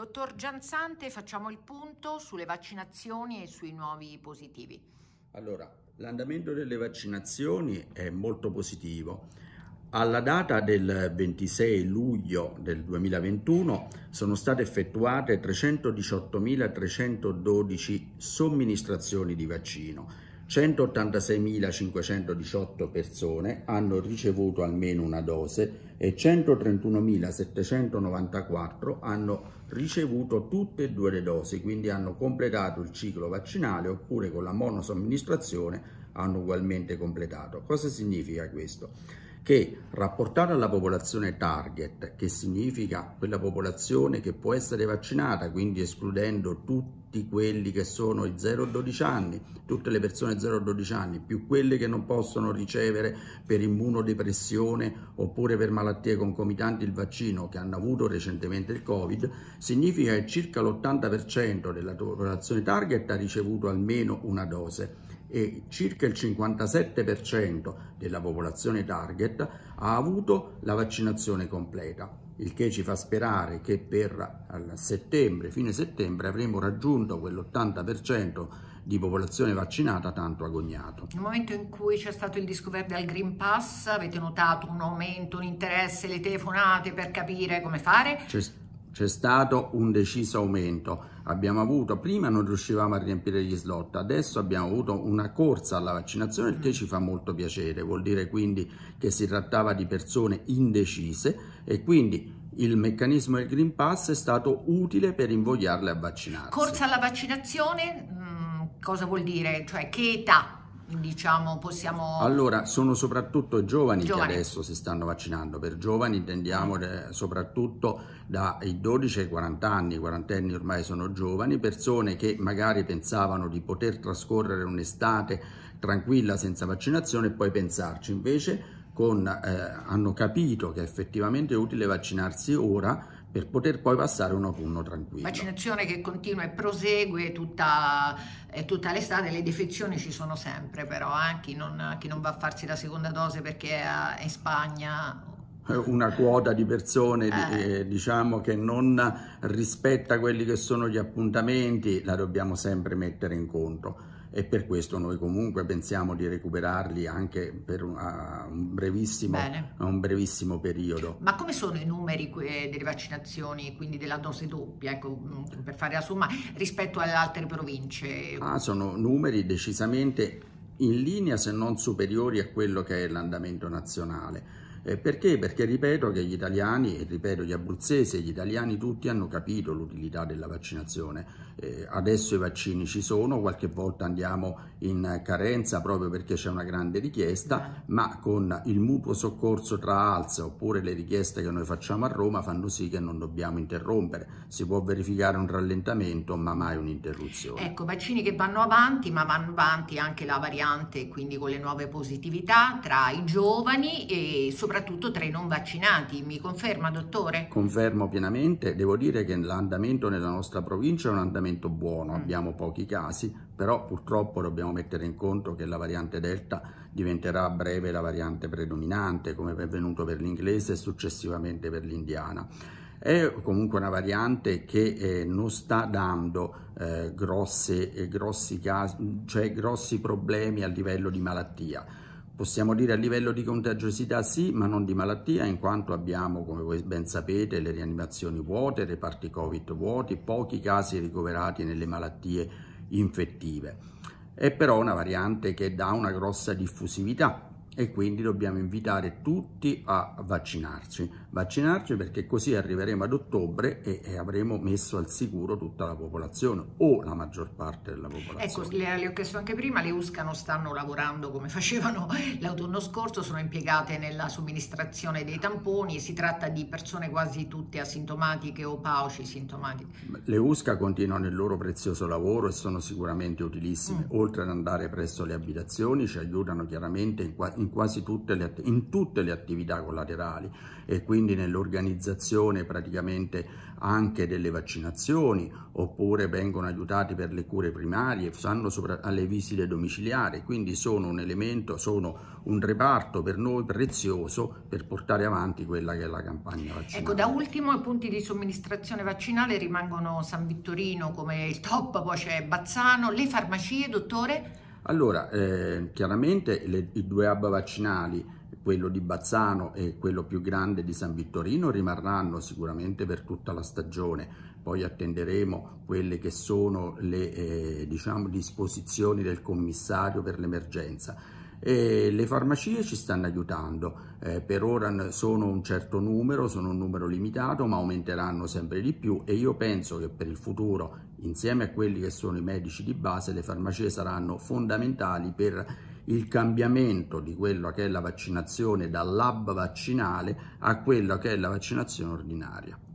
Dottor Gianzante, facciamo il punto sulle vaccinazioni e sui nuovi positivi. Allora, l'andamento delle vaccinazioni è molto positivo. Alla data del 26 luglio del 2021 sono state effettuate 318.312 somministrazioni di vaccino, 186.518 persone hanno ricevuto almeno una dose e 131.794 hanno ricevuto tutte e due le dosi, quindi hanno completato il ciclo vaccinale oppure con la monosomministrazione hanno ugualmente completato. Cosa significa questo? Che rapportata alla popolazione target, che significa quella popolazione che può essere vaccinata, quindi escludendo tutti tutti quelli che sono i 0-12 anni, tutte le persone 0-12 anni, più quelle che non possono ricevere per immunodepressione oppure per malattie concomitanti il vaccino che hanno avuto recentemente il Covid, significa che circa l'80% della popolazione target ha ricevuto almeno una dose e circa il 57% della popolazione target ha avuto la vaccinazione completa il che ci fa sperare che per settembre, fine settembre, avremo raggiunto quell'80% di popolazione vaccinata tanto agognato. Nel momento in cui c'è stato il discover al Green Pass avete notato un aumento, un interesse, le telefonate per capire come fare? c'è stato un deciso aumento. Abbiamo avuto, prima non riuscivamo a riempire gli slot, adesso abbiamo avuto una corsa alla vaccinazione, il che ci fa molto piacere, vuol dire quindi che si trattava di persone indecise e quindi il meccanismo del Green Pass è stato utile per invogliarle a vaccinarsi. Corsa alla vaccinazione, mh, mm, cosa vuol dire? Cioè che età? diciamo possiamo... Allora, sono soprattutto giovani, giovani, che adesso si stanno vaccinando, per giovani intendiamo mm. soprattutto dai 12 ai 40 anni, i quarantenni ormai sono giovani, persone che magari pensavano di poter trascorrere un'estate tranquilla senza vaccinazione e poi pensarci, invece con, eh, hanno capito che effettivamente è utile vaccinarsi ora per poter poi passare un autunno tranquillo. Vaccinazione che continua e prosegue tutta, eh, tutta l'estate, le defezioni ci sono sempre però, eh? chi, non, chi, non, va a farsi la seconda dose perché è in Spagna eh, una quota di persone eh. eh. diciamo che non rispetta quelli che sono gli appuntamenti la dobbiamo sempre mettere in conto e per questo noi comunque pensiamo di recuperarli anche per un brevissimo, un, brevissimo, periodo. Ma come sono i numeri delle vaccinazioni, quindi della dose doppia, ecco, mm, per fare la somma, rispetto alle altre province? Ah, sono numeri decisamente in linea se non superiori a quello che è l'andamento nazionale. Eh, perché? Perché ripeto che gli italiani, ripeto gli abruzzesi e gli italiani tutti hanno capito l'utilità della vaccinazione. Eh, adesso i vaccini ci sono, qualche volta andiamo in carenza proprio perché c'è una grande richiesta, ma con il mutuo soccorso tra alza oppure le richieste che noi facciamo a Roma fanno sì che non dobbiamo interrompere. Si può verificare un rallentamento ma mai un'interruzione. Ecco, vaccini che vanno avanti, ma vanno avanti anche la variante, quindi con le nuove positività tra i giovani e soprattutto soprattutto tra i non vaccinati. Mi conferma, dottore? Confermo pienamente. Devo dire che l'andamento nella nostra provincia è un andamento buono, mm. abbiamo pochi casi, però purtroppo dobbiamo mettere in conto che la variante Delta diventerà a breve la variante predominante, come è avvenuto per l'inglese e successivamente per l'indiana. È comunque una variante che eh, non sta dando eh, grosse, eh, grossi, casi, cioè grossi problemi a livello di malattia Possiamo dire a livello di contagiosità sì, ma non di malattia, in quanto abbiamo, come voi ben sapete, le rianimazioni vuote, reparti Covid vuoti, pochi casi ricoverati nelle malattie infettive. È però una variante che dà una grossa diffusività, e quindi dobbiamo invitare tutti a vaccinarci. Vaccinarci perché così arriveremo ad ottobre e, e, avremo messo al sicuro tutta la popolazione o la maggior parte della popolazione. Ecco, le, le ho chiesto anche prima, le USCA non stanno lavorando come facevano l'autunno scorso, sono impiegate nella somministrazione dei tamponi, si tratta di persone quasi tutte asintomatiche o pauci sintomatiche. Le USCA continuano il loro prezioso lavoro e sono sicuramente utilissime, mm. oltre ad andare presso le abitazioni ci aiutano chiaramente in, in quasi tutte le, in tutte le attività collaterali e quindi nell'organizzazione praticamente anche delle vaccinazioni oppure vengono aiutati per le cure primarie, fanno sopra, alle visite domiciliari, quindi sono un elemento, sono un reparto per noi prezioso per portare avanti quella che è la campagna vaccinale. Ecco, da ultimo i punti di somministrazione vaccinale rimangono San Vittorino come il top, poi c'è Bazzano, le farmacie, dottore? Allora, eh, chiaramente le, i due hub vaccinali, quello di Bazzano e quello più grande di San Vittorino, rimarranno sicuramente per tutta la stagione. Poi attenderemo quelle che sono le eh, diciamo, disposizioni del commissario per l'emergenza e le farmacie ci stanno aiutando. Eh, per ora sono un certo numero, sono un numero limitato, ma aumenteranno sempre di più e io penso che per il futuro, insieme a quelli che sono i medici di base, le farmacie saranno fondamentali per il cambiamento di quello che è la vaccinazione dal lab vaccinale a quello che è la vaccinazione ordinaria.